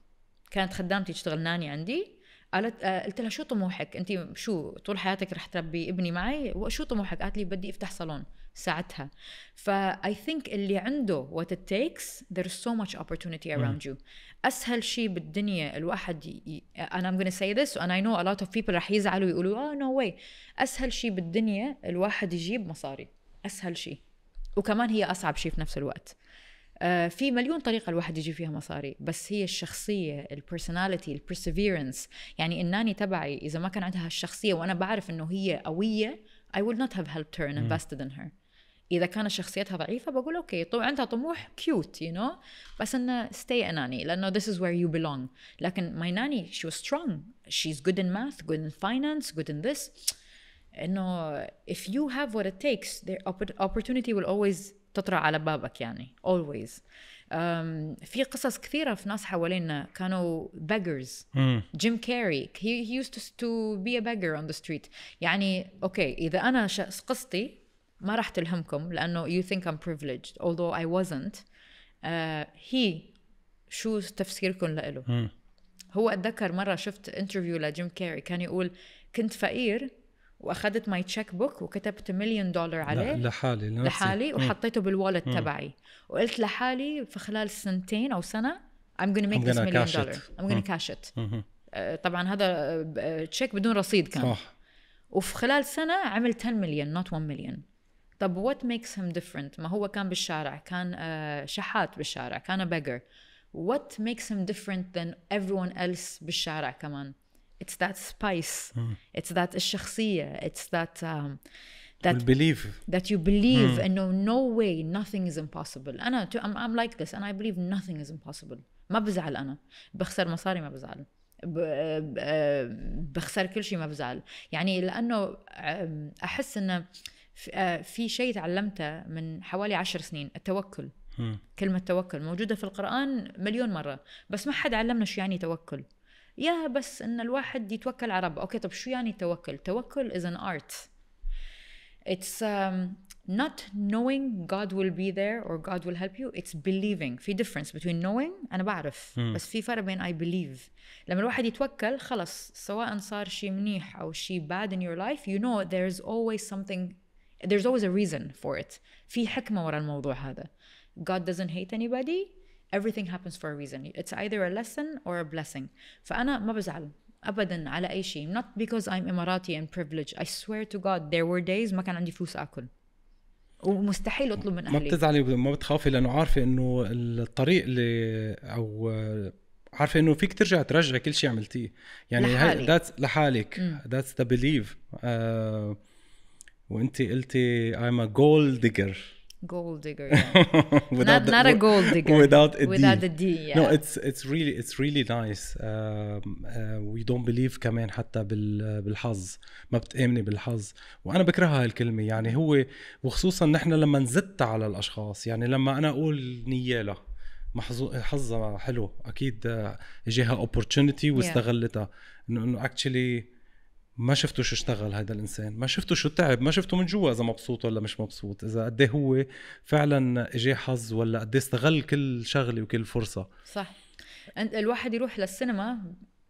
كانت خدامتي تشتغل ناني عندي قالت آه، قلت لها شو طموحك انت شو طول حياتك رح تربي ابني معي وشو طموحك قالت لي بدي افتح صالون ساعتها فا اي ثينك اللي عنده وات ات تيكس ذير از سو ماتش اوبورتونيتي اراوند يو اسهل شيء بالدنيا الواحد ي... انا ام gonna say this and I know a lot of people راح يزعلوا ويقولوا اه نو واي اسهل شيء بالدنيا الواحد يجيب مصاري اسهل شيء وكمان هي اصعب شيء في نفس الوقت آه في مليون طريقه الواحد يجي فيها مصاري بس هي الشخصيه البرسوناليتي البرسيفيرنس يعني الناني تبعي اذا ما كان عندها الشخصيه وانا بعرف انه هي قويه I would not have helped her and invested in her اذا كانت شخصيتها ضعيفه بقول اوكي طو عندها طموح كيوت يو نو بس انه ستي اناني لانه ذيس از وير يو بيلونج لكن ماي ناني شي واز سترونج شي از جود ان ماث جود ان فاينانس جود ان ذيس انه إف يو هاف وات it takes the opportunity will تطرا على بابك يعني أولويز um, في قصص كثيره في ناس حوالينا كانوا بيجرز جيم كاري هي يوست تو بي أ بيجر أون ذا ستريت يعني اوكي okay, اذا انا شخص قصتي ما راح تلهمكم لانه you think I'm privileged although I wasn't uh, he شو تفسيركم لإله هو اتذكر مره شفت انترفيو لجيم كاري كان يقول كنت فقير واخذت ماي تشيك بوك وكتبت مليون دولار عليه لحالي لنفسي. لحالي وحطيته بالوالت تبعي وقلت لحالي في خلال سنتين او سنه I'm gonna make this million dollar I'm gonna cash it uh, طبعا هذا تشيك uh, بدون رصيد كان صح وفي خلال سنه عمل 10 مليون نوت 1 مليون طب makes him different? ديفرنت ما هو كان بالشارع كان شحات بالشارع كان beggar. What makes him different than everyone else بالشارع كمان it's that spice hmm. it's that الشخصية it's that um, that that you believe hmm. and no no way nothing is impossible أنا too, I'm, I'm like this and I believe nothing is impossible ما بزعل أنا بخسر مصاري ما بزعل بخسر كل شيء ما بزعل يعني لأنه أحس أنه آه، في شيء تعلمته من حوالي عشر سنين التوكل م. كلمة توكل موجودة في القرآن مليون مرة بس ما حد علمنا شو يعني توكل يا بس ان الواحد يتوكل على رب اوكي طب شو يعني توكل توكل is an art it's um, not knowing God will be there or God will help you it's believing في difference between knowing أنا بعرف م. بس في فرق بين I believe لما الواحد يتوكل خلص سواء صار شيء منيح أو شيء bad in your life you know there's always something there's always a reason for it. في حكمة وراء الموضوع هذا. God doesn't hate anybody. Everything happens for a reason. It's either a lesson or a blessing. فأنا ما بزعل أبدا ala aishim. Not because I'm Emirati and privileged. I swear to God, there were days ما كان عندي فلوس أكل. ومستحيل أطلب من أهلي. ما بتزعلي ما بتخافي لأنه عارفة إنه الطريق اللي أو عارفة إنه فيك ترجع ترجع كل شيء عملتيه. يعني That's لحالك. That's the belief. وانت قلتي I'm a gold digger gold digger yeah. without not, the, not a gold digger without a without D. a D yeah. no it's it's really it's really nice um, uh, we don't believe كمان حتى بال, uh, بالحظ ما بتآمني بالحظ وانا بكره هالكلمه يعني هو وخصوصا نحن لما نزت على الاشخاص يعني لما انا اقول نياله حظها حلو اكيد آه، اجاها opportunity واستغلتها انه اكشلي ما شفتوا شو اشتغل هذا الانسان ما شفتوا شو تعب ما شفتوا من جوا اذا مبسوط ولا مش مبسوط اذا قد إيه هو فعلا اجاه حظ ولا قد إيه استغل كل شغله وكل فرصه صح الواحد يروح للسينما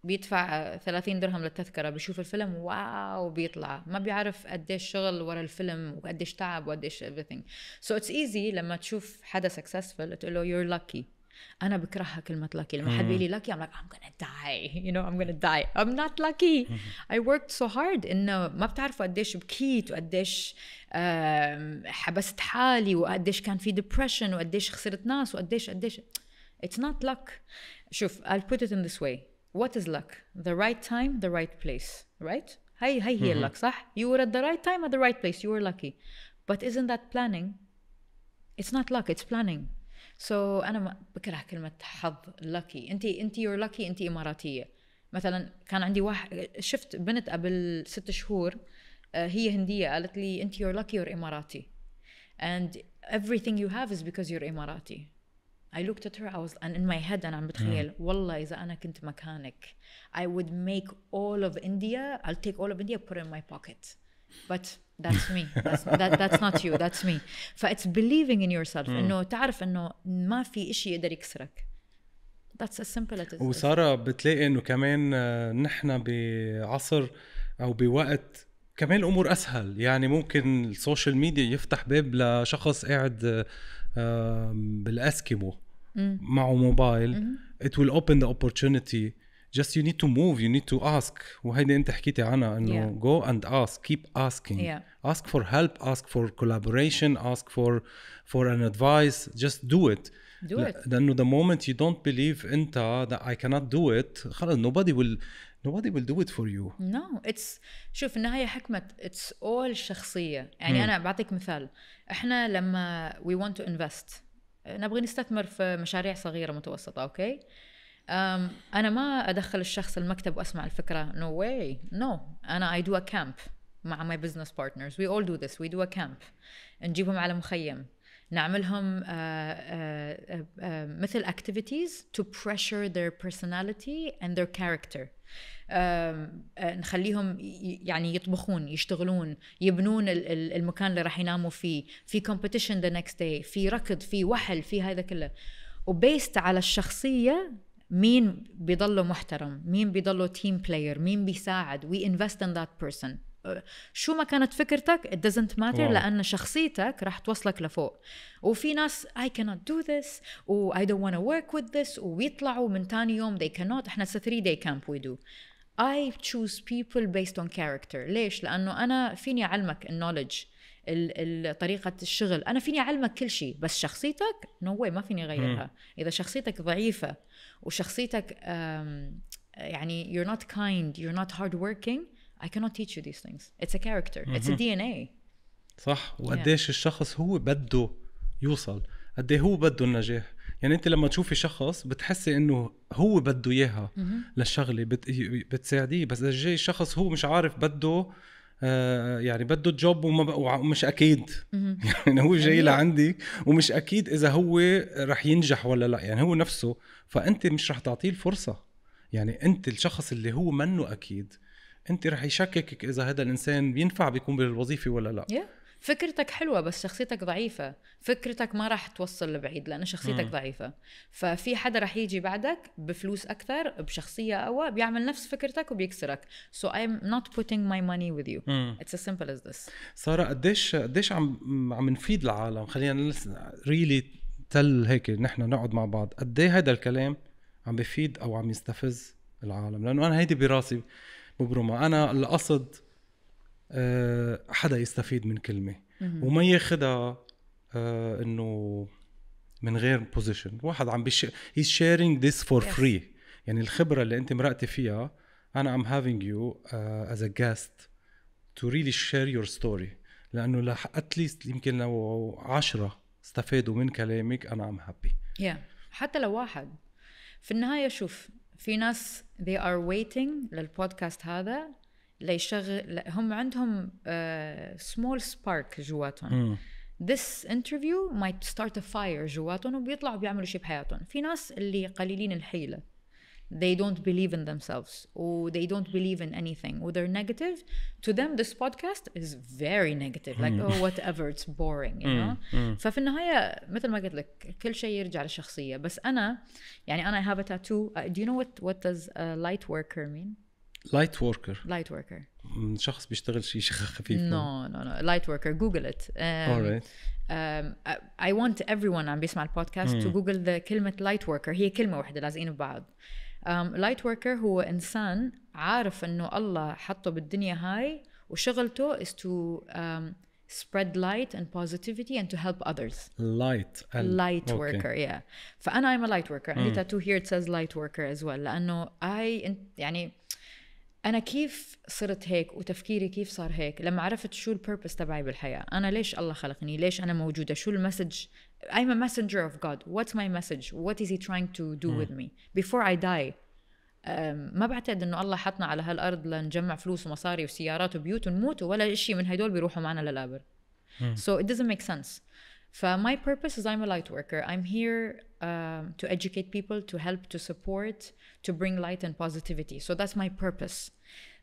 بيدفع 30 درهم للتذكره بيشوف الفيلم واو بيطلع ما بيعرف قديش شغل ورا الفيلم وقديش تعب وقديش everything so it's easy لما تشوف حدا successful تقول له you're lucky انا بكرهها كلمه لاكي لما حد بيقول لي لاكي I'm like I'm gonna die you know I'm gonna die I'm not lucky I worked so hard انه ما بتعرفوا قديش بكيت وقديش حبست حالي وقديش كان في depression وقديش خسرت ناس وقديش قديش it's not luck شوف I'll put it in this way what is luck the right time the right place right هي هي هي اللك صح you were at the right time at the right place you were lucky but isn't that planning it's not luck it's planning سو so انا ما بكره كلمه حظ لكي انت انت يور لكي انت اماراتيه مثلا كان عندي واحد شفت بنت قبل ست شهور آه، هي هنديه قالت لي انت يور لكي يور اماراتي and everything you have is because you're اماراتي I looked at her, I was, and in my head أنا عم بتخيل والله إذا أنا كنت مكانك I would make all of India, I'll take all of India, put it in my pocket. But that's me that's, that, that's not you that's me it's believing in yourself hmm. انه تعرف انه ما في شيء يقدر يكسرك that's as simple as وساره بتلاقي انه كمان آه، نحن بعصر او بوقت كمان الامور اسهل يعني ممكن السوشيال ميديا يفتح باب لشخص قاعد آه، بالاسكيمو معه موبايل it will open the opportunity just you need to move you need to ask وهيدي انت حكيتي عنها انه yeah. go and ask keep asking yeah. ask for help ask for collaboration ask for for an advice just do it do it لانه the moment you don't believe انت that I cannot do it خلص nobody will nobody will do it for you no it's شوف النهاية حكمة it's all شخصية يعني mm. انا بعطيك مثال احنا لما we want to invest نبغى نستثمر في مشاريع صغيرة متوسطة اوكي okay? انا ما ادخل الشخص المكتب واسمع الفكره نو واي نو انا اي دو ا كامب مع ماي بزنس بارتنرز وي اول دو ذس وي دو ا كامب نجيبهم على مخيم نعملهم uh, uh, uh, مثل activities to pressure their personality and their character آه، نخليهم يعني يطبخون يشتغلون يبنون المكان اللي راح يناموا فيه في كومبيتيشن ذا نيكست داي في ركض في وحل في هذا كله وبيست على الشخصية مين بيضله محترم مين بيضله تيم بلاير مين بيساعد وي انفست ان ذات بيرسون شو ما كانت فكرتك it doesn't matter لان شخصيتك رح توصلك لفوق وفي ناس I cannot do this و I don't want to work with this ويطلعوا من تاني يوم they cannot احنا 3 day camp we do I choose people based on character ليش لانه انا فيني اعلمك النولج knowledge طريقه الشغل انا فيني اعلمك كل شيء بس شخصيتك نو no ما فيني اغيرها اذا شخصيتك ضعيفه وشخصيتك يعني you're not kind you're not working I cannot teach you these things it's a character it's a DNA صح وقديش yeah. الشخص هو بده يوصل قد إيه هو بده النجاح يعني انت لما تشوفي شخص بتحسي انه هو بده اياها للشغله بت... بتساعديه بس اذا جاي شخص هو مش عارف بده آه، يعني بده جوب ومش اكيد يعني هو جاي لعندك ومش اكيد اذا هو رح ينجح ولا لا يعني هو نفسه فانت مش رح تعطيه الفرصه يعني انت الشخص اللي هو منه اكيد انت رح يشككك اذا هذا الانسان بينفع بيكون بالوظيفه ولا لا yeah. فكرتك حلوه بس شخصيتك ضعيفه فكرتك ما راح توصل لبعيد لان شخصيتك م. ضعيفه ففي حدا راح يجي بعدك بفلوس اكثر بشخصيه اقوى بيعمل نفس فكرتك وبيكسرك so I'm not putting my money with you م. it's as simple as this ساره قديش قديش عم عم نفيد العالم خلينا ريلي تل هيك نحن نقعد مع بعض قد ايه هذا الكلام عم بفيد او عم يستفز العالم لانه انا هيدي براسي ببرمه انا القصد آه، حدا يستفيد من كلمه وما ياخذها آه، انه من غير بوزيشن واحد عم بيش هيز شيرينج ذس فور فري يعني الخبره اللي انت مرقتي فيها انا ام هافينج يو از ا جاست تو ريلي شير يور ستوري لانه لح اتليست يمكن لو عشرة استفادوا من كلامك انا ام هابي يا حتى لو واحد في النهايه شوف في ناس they are waiting للبودكاست هذا ليشغل هم عندهم سمول سبارك جواتهم this interview might start a fire جواتهم وبيطلعوا بيعملوا شيء بحياتهم في ناس اللي قليلين الحيلة they don't believe in themselves or they don't believe in anything or they're negative to them this podcast is very negative like oh whatever it's boring you know ففي النهاية مثل ما قلت لك كل شيء يرجع للشخصية بس أنا يعني أنا I have a tattoo uh, do you know what what does a light worker mean لايت وركر لايت وركر شخص بيشتغل شيء خفيف نو نو نو لايت وركر جوجل ات اي ونت ايفري ون عم بيسمع البودكاست تو جوجل ذا كلمه لايت وركر هي كلمه واحده لازقين ببعض لايت um, وركر هو انسان عارف انه الله حطه بالدنيا هاي وشغلته is to um, spread light and positivity and to help others. Light. And light okay. worker, yeah. فأنا I'm a light worker. عندي mm. tattoo here it says light worker as well لأنه I يعني انا كيف صرت هيك وتفكيري كيف صار هيك لما عرفت شو البيربس تبعي بالحياه انا ليش الله خلقني ليش انا موجوده شو المسج I'm a messenger of God what's my message what is he trying to do with me before I die ما بعتقد انه الله حطنا على هالارض لنجمع فلوس ومصاري وسيارات وبيوت ونموت ولا شيء من هدول بيروحوا معنا للقبر so it doesn't make sense Uh, my purpose is I'm a light worker. I'm here um, to educate people, to help, to support, to bring light and positivity. So that's my purpose.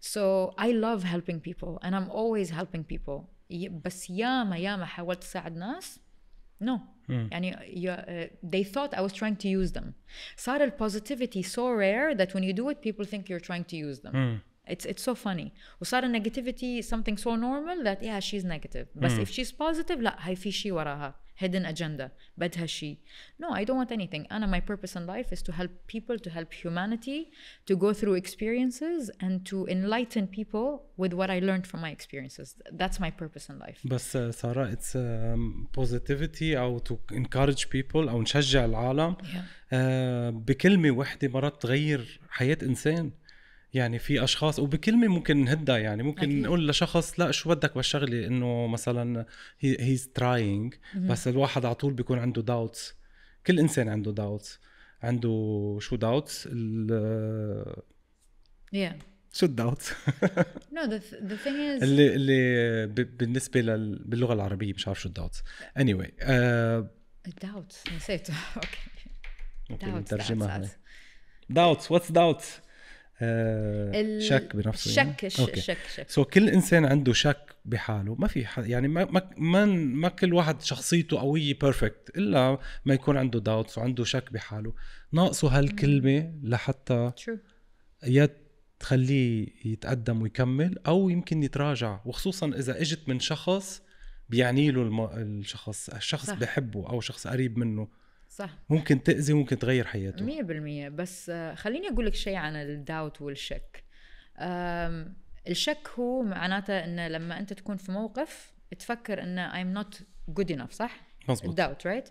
So I love helping people and I'm always helping people. بس ياما ياما حاولت اساعد ناس No. Mm. يعني uh, they thought I was trying to use them. صار positivity so rare that when you do it people think you're trying to use them. Hmm. It's it's so funny. وصار النيجاتيفيتي something so normal that yeah she's negative. بس mm. if she's positive لا هي في شيء وراها hidden agenda بدها شيء. No I don't want anything. أنا my purpose in life is to help people to help humanity to go through experiences and to enlighten people with what I learned from my experiences. That's my purpose in life. بس سارة uh, it's um, positivity أو to encourage people أو نشجع العالم yeah. uh, بكلمة واحدة مرات تغير حياة إنسان. يعني في اشخاص وبكلمه ممكن نهدها يعني ممكن أكيد. نقول لشخص لا شو بدك بالشغله انه مثلا هي هيز تراينج بس الواحد على طول بيكون عنده داوتس كل انسان عنده داوتس عنده شو داوتس ال yeah. شو الداوتس؟ نو ذا ثينج از اللي اللي بالنسبه لل... باللغه العربيه مش عارف شو الداوتس اني anyway, واي آه، الداوتس نسيته اوكي ممكن نترجمها داوتس واتس داوتس آه، شك بنفسه شك يعني؟ شك, شك شك سو so, كل انسان عنده شك بحاله ما في حد يعني ما ما ما كل واحد شخصيته قويه بيرفكت الا ما يكون عنده داوتس وعنده شك بحاله ناقصه هالكلمه لحتى يا تخليه يتقدم ويكمل او يمكن يتراجع وخصوصا اذا اجت من شخص بيعني له الشخص الشخص صح. بحبه او شخص قريب منه صح ممكن تاذي ممكن تغير حياته 100% بس خليني اقول لك شيء عن الداوت والشك الشك هو معناته انه لما انت تكون في موقف تفكر انه I'm not good enough صح؟ مظبوط الداوت رايت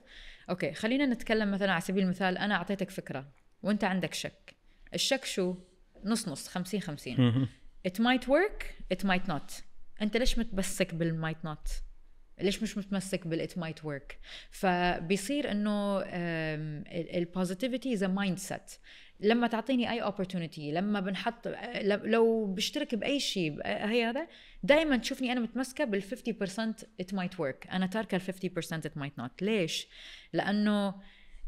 اوكي خلينا نتكلم مثلا على سبيل المثال انا اعطيتك فكره وانت عندك شك الشك شو؟ نص نص 50 50 it might work it might not انت ليش متمسك بالمايت نوت؟ ليش مش متمسك بالات مايت ورك فبيصير انه البوزيتيفيتي از مايند سيت لما تعطيني اي أوبرتونيتي لما بنحط آه، لو بشترك باي شيء هي هذا دائما تشوفني انا متمسكه بال 50% ات مايت ورك انا تاركه ال 50% ات مايت نوت ليش لانه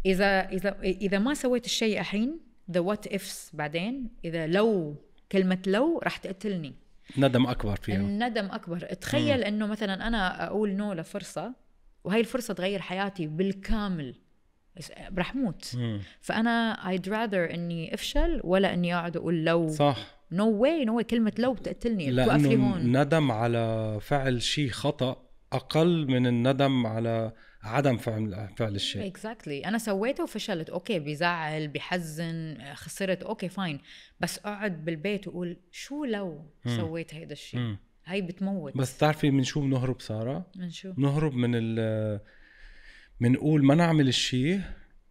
اذا اذا اذا ما سويت الشيء الحين ذا وات افس بعدين اذا لو كلمه لو راح تقتلني ندم اكبر فيها الندم اكبر تخيل انه مثلا انا اقول نو لفرصه وهي الفرصه تغير حياتي بالكامل رح موت مم. فانا اي دراذر اني افشل ولا اني اقعد اقول لو صح نو واي نو واي كلمه لو بتقتلني لانه ندم على فعل شيء خطا اقل من الندم على عدم فعل فعل الشيء اكزاكتلي exactly. انا سويته وفشلت اوكي بزعل بحزن خسرت اوكي فاين بس اقعد بالبيت واقول شو لو سويت هيدا الشيء هاي هي بتموت بس تعرفي من شو بنهرب ساره من شو بنهرب من ال بنقول ما نعمل الشيء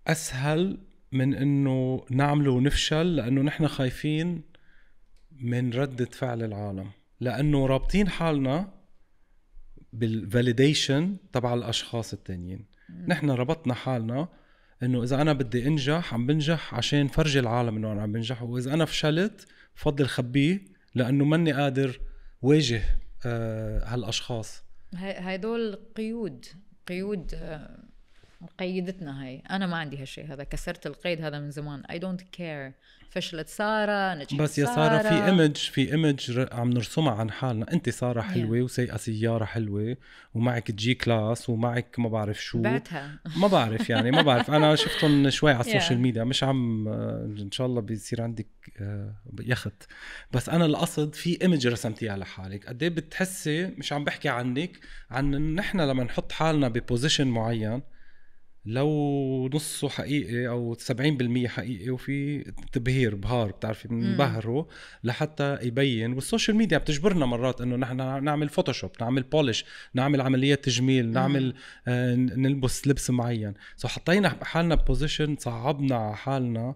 اسهل من انه نعمله ونفشل لانه نحن خايفين من ردة فعل العالم لانه رابطين حالنا بالفاليديشن تبع الاشخاص التانيين نحن ربطنا حالنا انه اذا انا بدي انجح عم بنجح عشان فرجي العالم انه انا عم بنجح واذا انا فشلت بفضل خبيه لانه ماني قادر واجه آه هالاشخاص هدول قيود قيود آه قيدتنا هاي انا ما عندي هالشيء هذا كسرت القيد هذا من زمان اي دونت كير فشلت ساره نجحت بس يا ساره, في ايمج في ايمج عم نرسمها عن حالنا انت ساره حلوه yeah. وسايقه سياره حلوه ومعك جي كلاس ومعك ما بعرف شو بعتها ما بعرف يعني ما بعرف انا شفتهم شوي على السوشيال yeah. ميديا مش عم آه، ان شاء الله بيصير عندك آه، يخت بس انا القصد في ايمج رسمتيها لحالك قد ايه بتحسي مش عم بحكي عنك عن نحن لما نحط حالنا ببوزيشن معين لو نصه حقيقي او 70% حقيقي وفي تبهير بهار بتعرفي بنبهره لحتى يبين والسوشيال ميديا بتجبرنا مرات انه نحن نعمل فوتوشوب نعمل بولش نعمل عمليات تجميل نعمل آه نلبس لبس معين سو حطينا حالنا بوزيشن صعبنا على حالنا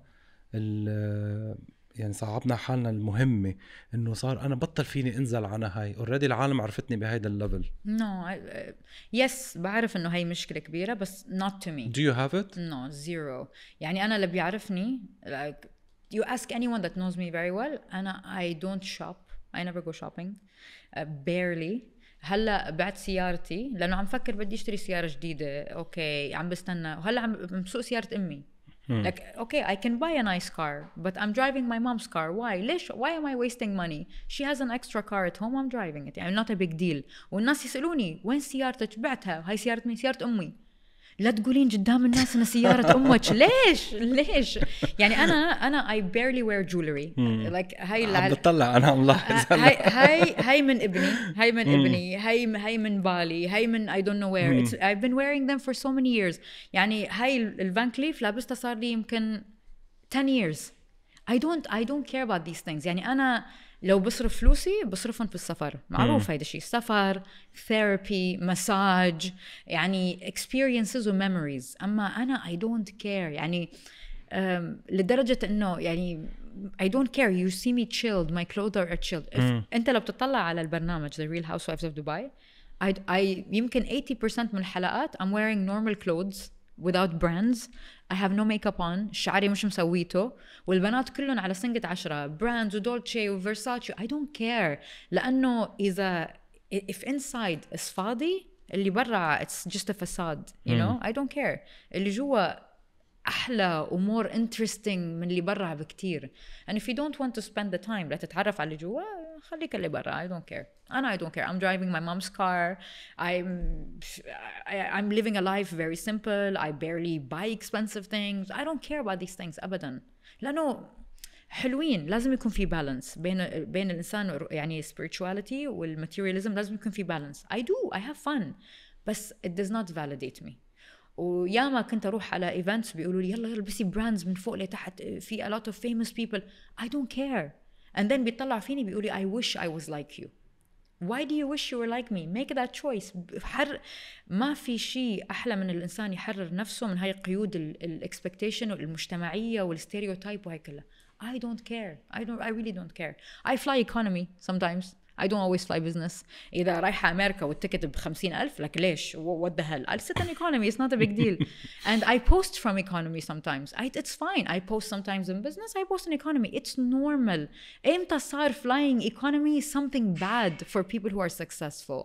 يعني صعبنا حالنا المهمه انه صار انا بطل فيني انزل على هاي اوريدي العالم عرفتني بهيدا الليفل نو يس بعرف انه هاي مشكله كبيره بس not to me do you have it no zero يعني انا اللي بيعرفني like you ask anyone that knows me very well انا I don't shop I never go shopping uh, barely هلا بعت سيارتي لانه عم فكر بدي اشتري سياره جديده اوكي عم بستنى وهلا عم بسوق سياره امي Hmm. Like, okay, I can buy a nice car, but I'm driving my mom's car. Why? Why am I wasting money? She has an extra car at home, I'm driving it. I'm not a big deal. والناس يسألوني وين سيارتك بعتها؟ هاي سيارة من سيارة أمي. لا تقولين قدام الناس ان سياره امك ليش ليش يعني انا انا اي بيرلي وير جولري لايك هاي عم بتطلع انا عم لاحظ آه، هاي هاي هاي من ابني هاي من ابني هاي هاي من بالي هاي من اي دونت نو وير اي بين ويرينج ذم فور سو ماني ييرز يعني هاي الفان كليف لابستها صار لي يمكن 10 years اي دونت اي دونت كير اباوت ذيس ثينجز يعني انا لو بصرف فلوسي بصرفهم في السفر معروف هيدا الشيء سفر ثيرابي مساج يعني اكسبيرينسز وميموريز اما انا اي دونت كير يعني لدرجه انه يعني I don't care you see me chilled my clothes are chilled If انت لو بتطلع على البرنامج The Real Housewives of Dubai I'd, I يمكن 80% من الحلقات I'm wearing normal clothes without brands I have no makeup on شعري مش مسويته والبنات كلهم على سنقة عشرة براندز ودولتشي وفيرساتشي I don't care لأنه إذا if inside is فاضي اللي برا it's just a facade you know mm. I don't care اللي جوا احلى ومور انترستينج من اللي برا بكثير and if you don't want to spend the time لتتعرف على اللي جوا خليك اللي برا I don't care انا I don't care I'm driving my mom's car I'm I'm living a life very simple I barely buy expensive things I don't care about these things ابدا لانه حلوين لازم يكون في بالانس بين بين الانسان يعني spirituality والماتيرياليزم لازم يكون في بالانس I do I have fun بس it does not validate me وياما كنت اروح على ايفنتس بيقولوا لي يلا يلا البسي براندز من فوق لتحت في a lot of famous people I don't care and then بيطلع فيني بيقول لي I wish I was like you why do you wish you were like me make that choice حر ما في شيء احلى من الانسان يحرر نفسه من هاي قيود الاكسبكتيشن المجتمعيه والستيريوتايب وهي كلها I don't care I don't I really don't care I fly economy sometimes I don't always fly business اذا America امريكا والتيكت ب 50000 لك ليش what the hell I'll sit in economy it's not a big deal and I post from economy sometimes I, it's fine I post sometimes in business I post in economy it's normal امتى صار flying economy something bad for people who are successful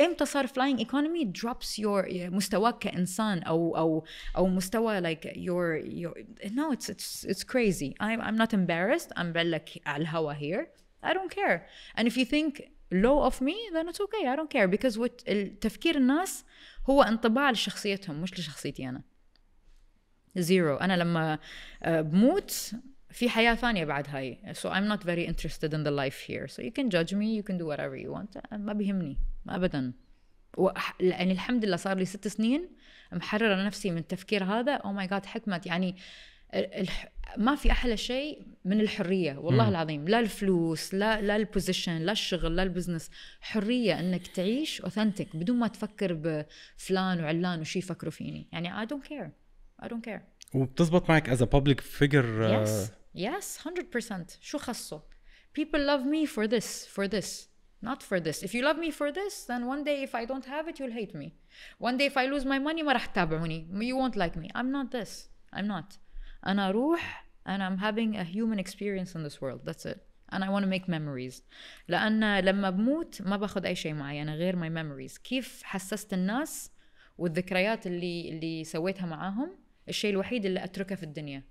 امتى صار flying economy drops your مستواك كانسان او او او مستوى like your your no it's it's it's crazy I'm I'm not embarrassed I'm like al here I don't care and if you think low of me then it's okay I don't care because what التفكير الناس هو انطباع لشخصيتهم مش لشخصيتي أنا zero أنا لما بموت في حياة ثانية بعد هاي so I'm not very interested in the life here so you can judge me you can do whatever you want ما بيهمني أبدا يعني الحمد لله صار لي ست سنين محررة نفسي من التفكير هذا oh my god حكمت يعني ما في احلى شيء من الحريه والله م. العظيم لا الفلوس لا لا البوزيشن لا الشغل لا البزنس حريه انك تعيش اوثنتك بدون ما تفكر بفلان وعلان وشي يفكروا فيني يعني اي دونت كير اي دونت كير وبتزبط معك از بابليك فيجر يس يس 100% شو خصه people love me for this for this not for this if you love me for this then one day if i don't have it you'll hate me one day if i lose my money ما راح تتابعوني you won't like me i'm not this i'm not انا اروح and I'm having a human experience in this world that's it and I want to make memories لأن لما بموت ما باخذ أي شيء معي أنا غير my memories كيف حسست الناس والذكريات اللي اللي سويتها معاهم الشيء الوحيد اللي أتركه في الدنيا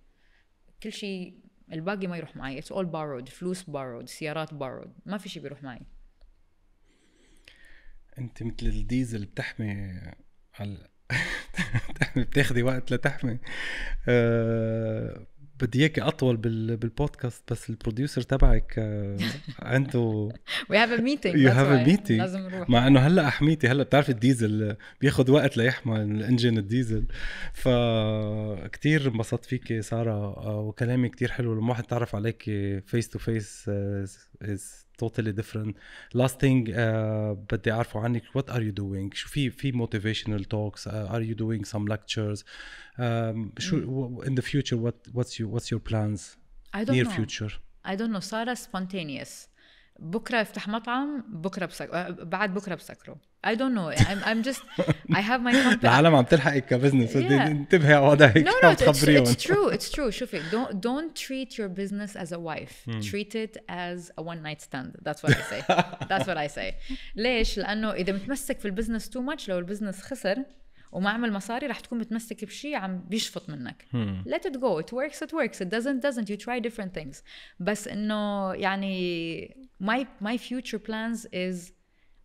كل شيء الباقي ما يروح معي it's all borrowed فلوس borrowed سيارات borrowed ما في شيء بيروح معي انت مثل الديزل بتحمي على بتاخدي وقت لتحمي أه بدي اياكي اطول بالبودكاست بس البروديوسر تبعك آه، عنده وي هاف ا ميتينج يو هاف ا ميتينج لازم نروح مع انه هلا حميتي هلا بتعرفي الديزل بياخذ وقت ليحمى الانجن الديزل فكتير انبسطت فيكي ساره آه، وكلامي كتير حلو لما واحد تعرف عليك فيس تو فيس totally different last thing uh, بدي اعرفه عنك what are you doing شو في في motivational talks uh, are you doing some lectures um, شو mm. in the future what what's your what's your plans I don't near know. future I don't know Sarah spontaneous بكره يفتح مطعم بكره بسكر آه، بعد بكره بسكره اي دونت نو ايم ام جست اي هاف ماي العالم عم تلحقك كبزنس انتبهي على وضعك هيك عم تخبريهم اتس ترو اتس ترو شوفي دونت تريت يور بزنس از ا وايف تريت ات از ا ون نايت ستاند ذاتس وات اي سي ذاتس وات اي سي ليش؟ لانه اذا متمسك في البزنس تو ماتش لو البزنس خسر وما عمل مصاري رح تكون متمسك بشيء عم بيشفط منك ليت ات جو ات وركس ات وركس ات دزنت دزنت يو تراي ديفرنت ثينكس بس انه يعني my my future plans is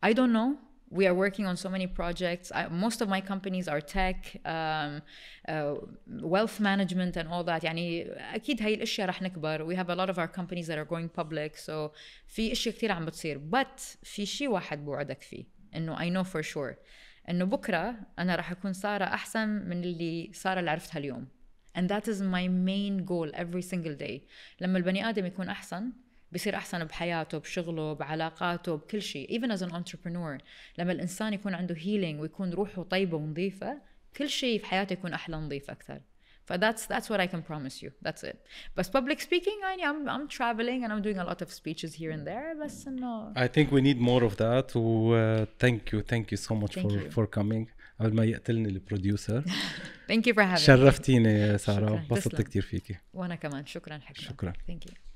i don't know we are working on so many projects I, most of my companies are tech um, uh, wealth management and all that يعني اكيد هاي الاشياء رح نكبر we have a lot of our companies that are going public so في اشياء كثير عم بتصير but في شيء واحد بوعدك فيه انه I know for sure انه بكره انا راح اكون ساره احسن من اللي ساره اللي عرفتها اليوم and that is my main goal every single day لما البني ادم يكون احسن بيصير احسن بحياته بشغله بعلاقاته بكل شيء ايفن از ان انتربرنور لما الانسان يكون عنده هيلينج ويكون روحه طيبه ونظيفه كل شيء في حياته يكون احلى نظيف اكثر ف that's that's what I can promise you that's it بس public speaking يعني I'm I'm traveling and I'm doing a lot of speeches here and there بس انه I think we need more of that و uh, thank you thank you so much thank for you. for coming قبل ما يقتلني البروديوسر thank you for having شرفتيني يا سارة انبسطت كثير فيكي وانا كمان شكرا حكمة شكرا thank you